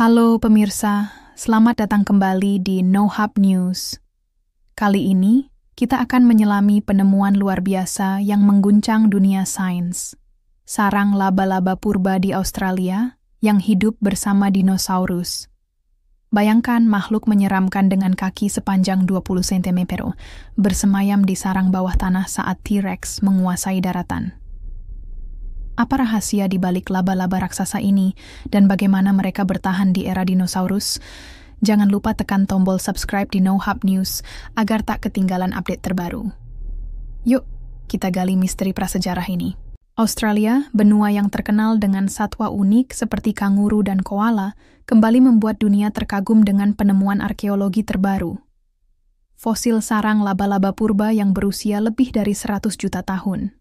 Halo pemirsa, selamat datang kembali di No Hub News. Kali ini, kita akan menyelami penemuan luar biasa yang mengguncang dunia sains. Sarang laba-laba purba di Australia yang hidup bersama dinosaurus. Bayangkan makhluk menyeramkan dengan kaki sepanjang 20 cm bersemayam di sarang bawah tanah saat T-Rex menguasai daratan apa rahasia di balik laba-laba raksasa ini dan bagaimana mereka bertahan di era dinosaurus? Jangan lupa tekan tombol subscribe di Hub News agar tak ketinggalan update terbaru. Yuk, kita gali misteri prasejarah ini. Australia, benua yang terkenal dengan satwa unik seperti kanguru dan koala, kembali membuat dunia terkagum dengan penemuan arkeologi terbaru. Fosil sarang laba-laba purba yang berusia lebih dari 100 juta tahun.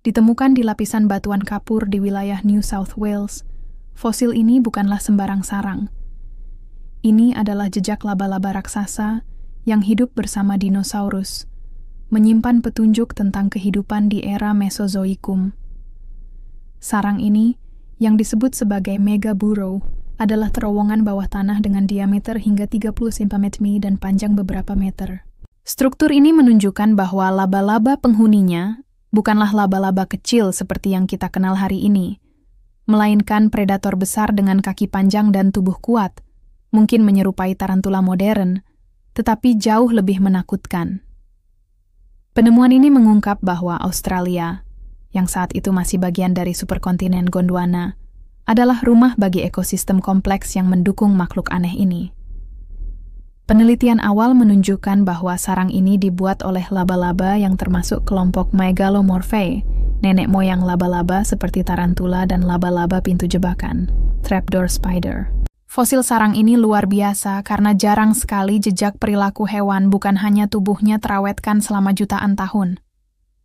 Ditemukan di lapisan batuan kapur di wilayah New South Wales, fosil ini bukanlah sembarang sarang. Ini adalah jejak laba-laba raksasa yang hidup bersama dinosaurus, menyimpan petunjuk tentang kehidupan di era Mesozoikum. Sarang ini, yang disebut sebagai mega burrow, adalah terowongan bawah tanah dengan diameter hingga 30 cm dan panjang beberapa meter. Struktur ini menunjukkan bahwa laba-laba penghuninya bukanlah laba-laba kecil seperti yang kita kenal hari ini, melainkan predator besar dengan kaki panjang dan tubuh kuat, mungkin menyerupai tarantula modern, tetapi jauh lebih menakutkan. Penemuan ini mengungkap bahwa Australia, yang saat itu masih bagian dari superkontinen Gondwana, adalah rumah bagi ekosistem kompleks yang mendukung makhluk aneh ini. Penelitian awal menunjukkan bahwa sarang ini dibuat oleh laba-laba yang termasuk kelompok Megalomorphae, nenek moyang laba-laba seperti tarantula dan laba-laba pintu jebakan, trapdoor spider. Fosil sarang ini luar biasa karena jarang sekali jejak perilaku hewan bukan hanya tubuhnya terawetkan selama jutaan tahun.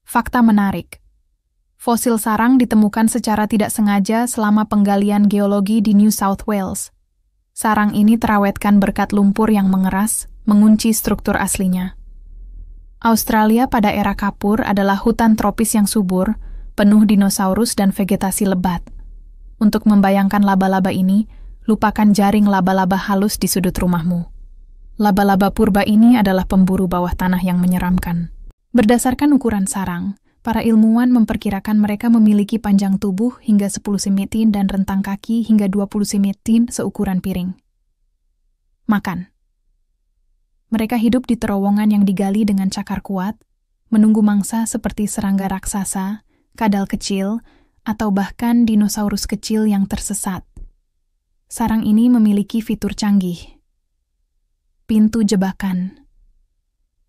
Fakta menarik. Fosil sarang ditemukan secara tidak sengaja selama penggalian geologi di New South Wales – Sarang ini terawetkan berkat lumpur yang mengeras, mengunci struktur aslinya. Australia pada era Kapur adalah hutan tropis yang subur, penuh dinosaurus dan vegetasi lebat. Untuk membayangkan laba-laba ini, lupakan jaring laba-laba halus di sudut rumahmu. Laba-laba purba ini adalah pemburu bawah tanah yang menyeramkan. Berdasarkan ukuran sarang, Para ilmuwan memperkirakan mereka memiliki panjang tubuh hingga 10 simitin dan rentang kaki hingga 20 simitin seukuran piring. Makan. Mereka hidup di terowongan yang digali dengan cakar kuat, menunggu mangsa seperti serangga raksasa, kadal kecil, atau bahkan dinosaurus kecil yang tersesat. Sarang ini memiliki fitur canggih. Pintu jebakan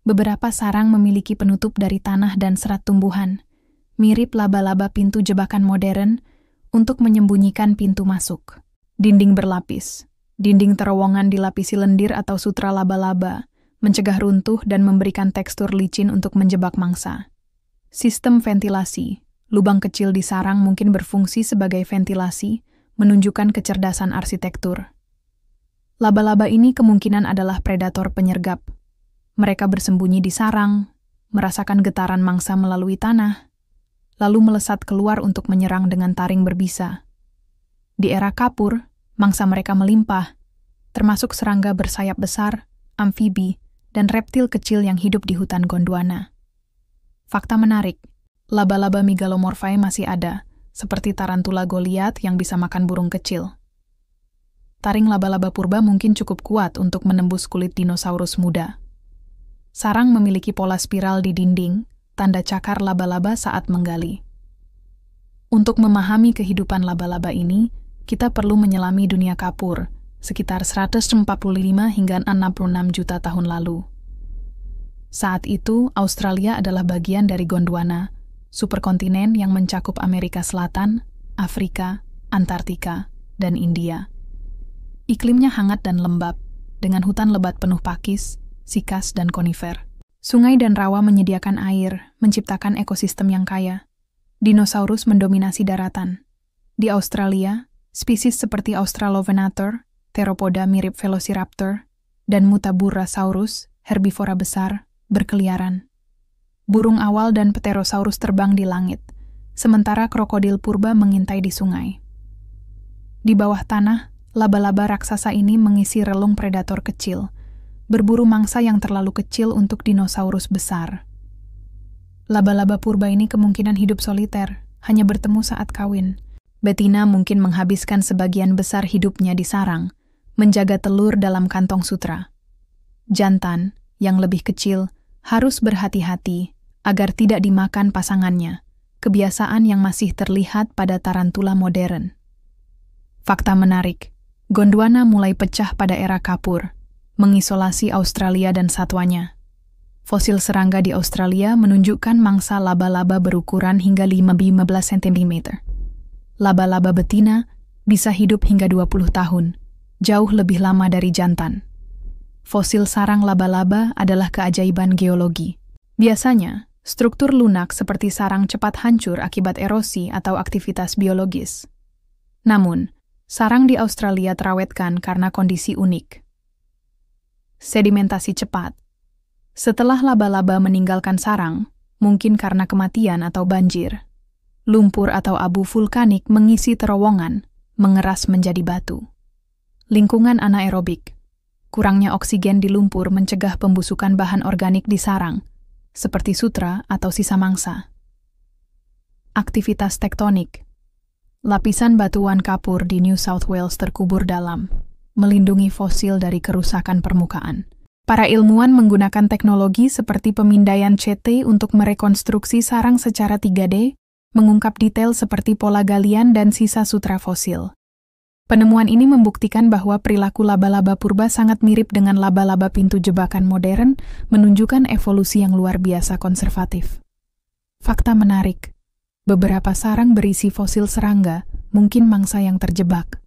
Beberapa sarang memiliki penutup dari tanah dan serat tumbuhan, mirip laba-laba pintu jebakan modern untuk menyembunyikan pintu masuk. Dinding berlapis. Dinding terowongan dilapisi lendir atau sutra laba-laba, mencegah runtuh dan memberikan tekstur licin untuk menjebak mangsa. Sistem ventilasi. Lubang kecil di sarang mungkin berfungsi sebagai ventilasi, menunjukkan kecerdasan arsitektur. Laba-laba ini kemungkinan adalah predator penyergap, mereka bersembunyi di sarang, merasakan getaran mangsa melalui tanah, lalu melesat keluar untuk menyerang dengan taring berbisa. Di era kapur, mangsa mereka melimpah, termasuk serangga bersayap besar, amfibi, dan reptil kecil yang hidup di hutan Gondwana. Fakta menarik, laba-laba megalomorphae masih ada, seperti tarantula goliat yang bisa makan burung kecil. Taring laba-laba purba mungkin cukup kuat untuk menembus kulit dinosaurus muda, Sarang memiliki pola spiral di dinding, tanda cakar laba-laba saat menggali. Untuk memahami kehidupan laba-laba ini, kita perlu menyelami dunia kapur, sekitar 145 hingga 66 juta tahun lalu. Saat itu, Australia adalah bagian dari Gondwana, superkontinen yang mencakup Amerika Selatan, Afrika, Antartika, dan India. Iklimnya hangat dan lembab, dengan hutan lebat penuh pakis, sikas, dan konifer. Sungai dan rawa menyediakan air, menciptakan ekosistem yang kaya. Dinosaurus mendominasi daratan. Di Australia, spesies seperti Australovenator, theropoda mirip Velociraptor, dan Mutaburasaurus, herbivora besar, berkeliaran. Burung awal dan Pterosaurus terbang di langit, sementara krokodil purba mengintai di sungai. Di bawah tanah, laba-laba raksasa ini mengisi relung predator kecil – berburu mangsa yang terlalu kecil untuk dinosaurus besar. Laba-laba purba ini kemungkinan hidup soliter, hanya bertemu saat kawin. Betina mungkin menghabiskan sebagian besar hidupnya di sarang, menjaga telur dalam kantong sutra. Jantan, yang lebih kecil, harus berhati-hati agar tidak dimakan pasangannya, kebiasaan yang masih terlihat pada tarantula modern. Fakta menarik, Gondwana mulai pecah pada era Kapur, mengisolasi Australia dan satwanya. Fosil serangga di Australia menunjukkan mangsa laba-laba berukuran hingga 5-15 cm. Laba-laba betina bisa hidup hingga 20 tahun, jauh lebih lama dari jantan. Fosil sarang laba-laba adalah keajaiban geologi. Biasanya, struktur lunak seperti sarang cepat hancur akibat erosi atau aktivitas biologis. Namun, sarang di Australia terawetkan karena kondisi unik. Sedimentasi cepat. Setelah laba-laba meninggalkan sarang, mungkin karena kematian atau banjir, lumpur atau abu vulkanik mengisi terowongan, mengeras menjadi batu. Lingkungan anaerobik. Kurangnya oksigen di lumpur mencegah pembusukan bahan organik di sarang, seperti sutra atau sisa mangsa. Aktivitas tektonik. Lapisan batuan kapur di New South Wales terkubur dalam, melindungi fosil dari kerusakan permukaan. Para ilmuwan menggunakan teknologi seperti pemindaian CT untuk merekonstruksi sarang secara 3D, mengungkap detail seperti pola galian dan sisa sutra fosil. Penemuan ini membuktikan bahwa perilaku laba-laba purba sangat mirip dengan laba-laba pintu jebakan modern, menunjukkan evolusi yang luar biasa konservatif. Fakta menarik, beberapa sarang berisi fosil serangga, mungkin mangsa yang terjebak.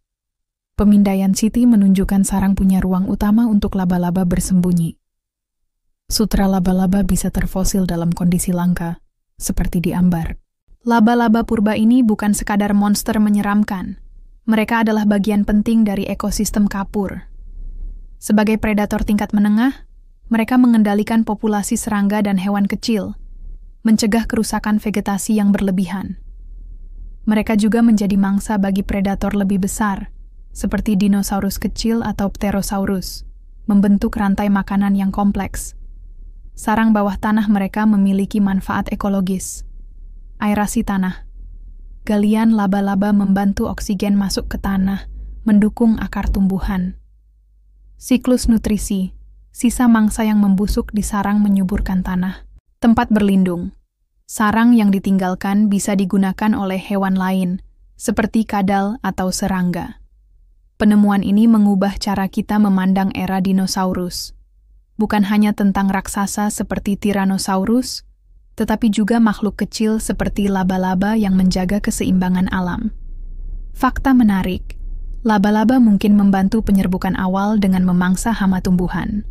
Pemindaian Siti menunjukkan sarang punya ruang utama untuk laba-laba bersembunyi. Sutra laba-laba bisa terfosil dalam kondisi langka, seperti di ambar. Laba-laba purba ini bukan sekadar monster menyeramkan. Mereka adalah bagian penting dari ekosistem kapur. Sebagai predator tingkat menengah, mereka mengendalikan populasi serangga dan hewan kecil, mencegah kerusakan vegetasi yang berlebihan. Mereka juga menjadi mangsa bagi predator lebih besar, seperti dinosaurus kecil atau pterosaurus, membentuk rantai makanan yang kompleks. Sarang bawah tanah mereka memiliki manfaat ekologis. Aerasi tanah. Galian laba-laba membantu oksigen masuk ke tanah, mendukung akar tumbuhan. Siklus nutrisi. Sisa mangsa yang membusuk di sarang menyuburkan tanah. Tempat berlindung. Sarang yang ditinggalkan bisa digunakan oleh hewan lain, seperti kadal atau serangga. Penemuan ini mengubah cara kita memandang era dinosaurus. Bukan hanya tentang raksasa seperti Tyrannosaurus, tetapi juga makhluk kecil seperti laba-laba yang menjaga keseimbangan alam. Fakta menarik, laba-laba mungkin membantu penyerbukan awal dengan memangsa hama tumbuhan.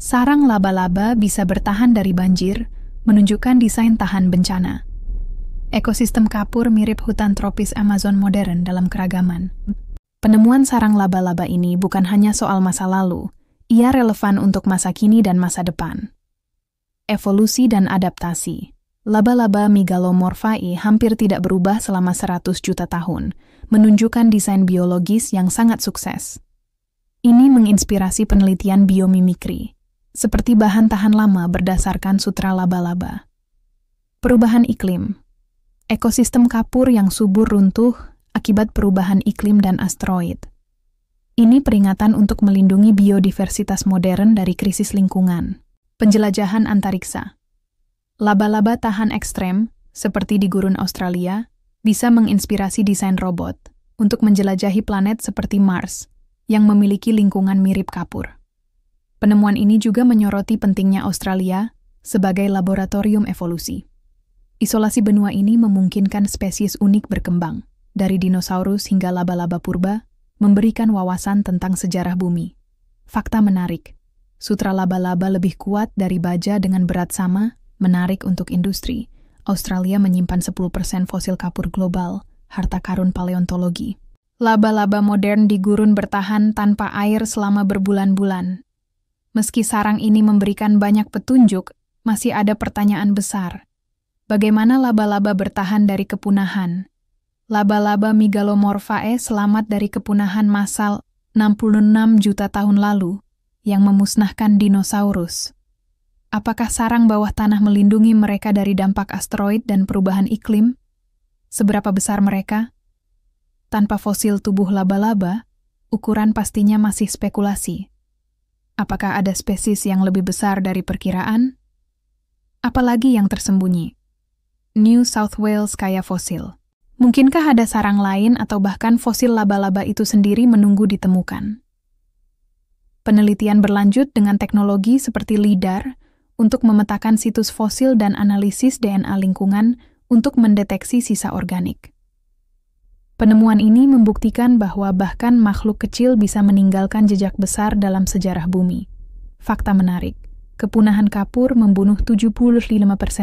Sarang laba-laba bisa bertahan dari banjir, menunjukkan desain tahan bencana. Ekosistem kapur mirip hutan tropis Amazon modern dalam keragaman. Penemuan sarang laba-laba ini bukan hanya soal masa lalu, ia relevan untuk masa kini dan masa depan. Evolusi dan adaptasi Laba-laba Megalomorphae hampir tidak berubah selama 100 juta tahun, menunjukkan desain biologis yang sangat sukses. Ini menginspirasi penelitian biomimikri, seperti bahan tahan lama berdasarkan sutra laba-laba. Perubahan iklim Ekosistem kapur yang subur runtuh akibat perubahan iklim dan asteroid. Ini peringatan untuk melindungi biodiversitas modern dari krisis lingkungan. Penjelajahan antariksa Laba-laba tahan ekstrem, seperti di gurun Australia, bisa menginspirasi desain robot untuk menjelajahi planet seperti Mars, yang memiliki lingkungan mirip kapur. Penemuan ini juga menyoroti pentingnya Australia sebagai laboratorium evolusi. Isolasi benua ini memungkinkan spesies unik berkembang, dari dinosaurus hingga laba-laba purba, memberikan wawasan tentang sejarah bumi. Fakta menarik, sutra laba-laba lebih kuat dari baja dengan berat sama, menarik untuk industri. Australia menyimpan 10% fosil kapur global, harta karun paleontologi. Laba-laba modern di gurun bertahan tanpa air selama berbulan-bulan. Meski sarang ini memberikan banyak petunjuk, masih ada pertanyaan besar. Bagaimana laba-laba bertahan dari kepunahan? laba-laba Megalomorphae selamat dari kepunahan massal 66 juta tahun lalu yang memusnahkan dinosaurus. Apakah sarang bawah tanah melindungi mereka dari dampak asteroid dan perubahan iklim? Seberapa besar mereka? Tanpa fosil tubuh laba-laba, ukuran pastinya masih spekulasi. Apakah ada spesies yang lebih besar dari perkiraan? Apalagi yang tersembunyi? New South Wales kaya fosil. Mungkinkah ada sarang lain atau bahkan fosil laba-laba itu sendiri menunggu ditemukan? Penelitian berlanjut dengan teknologi seperti LIDAR untuk memetakan situs fosil dan analisis DNA lingkungan untuk mendeteksi sisa organik. Penemuan ini membuktikan bahwa bahkan makhluk kecil bisa meninggalkan jejak besar dalam sejarah bumi. Fakta menarik, kepunahan kapur membunuh 75%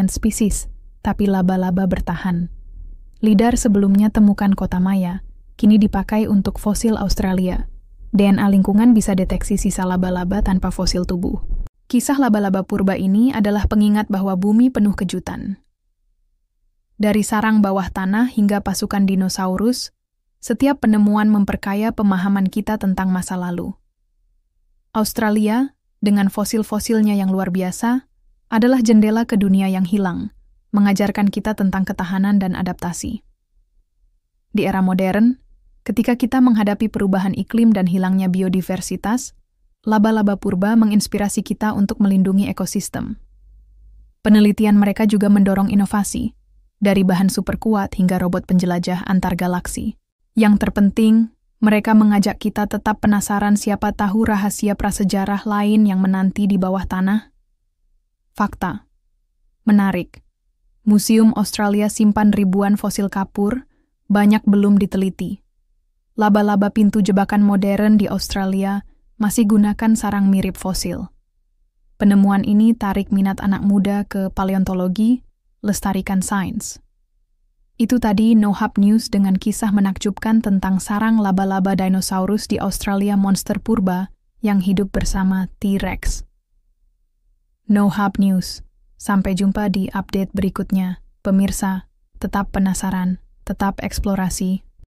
spesies, tapi laba-laba bertahan. Lidar sebelumnya temukan kota maya, kini dipakai untuk fosil Australia. DNA lingkungan bisa deteksi sisa laba-laba tanpa fosil tubuh. Kisah laba-laba purba ini adalah pengingat bahwa bumi penuh kejutan. Dari sarang bawah tanah hingga pasukan dinosaurus, setiap penemuan memperkaya pemahaman kita tentang masa lalu. Australia, dengan fosil-fosilnya yang luar biasa, adalah jendela ke dunia yang hilang – mengajarkan kita tentang ketahanan dan adaptasi. Di era modern, ketika kita menghadapi perubahan iklim dan hilangnya biodiversitas, laba-laba purba menginspirasi kita untuk melindungi ekosistem. Penelitian mereka juga mendorong inovasi, dari bahan superkuat hingga robot penjelajah antar galaksi. Yang terpenting, mereka mengajak kita tetap penasaran siapa tahu rahasia prasejarah lain yang menanti di bawah tanah. Fakta. Menarik. Museum Australia simpan ribuan fosil kapur, banyak belum diteliti. Laba-laba pintu jebakan modern di Australia masih gunakan sarang mirip fosil. Penemuan ini tarik minat anak muda ke paleontologi, lestarikan sains. Itu tadi No Hub News dengan kisah menakjubkan tentang sarang laba-laba dinosaurus di Australia monster purba yang hidup bersama T-Rex. No Hub News Sampai jumpa di update berikutnya. Pemirsa, tetap penasaran, tetap eksplorasi,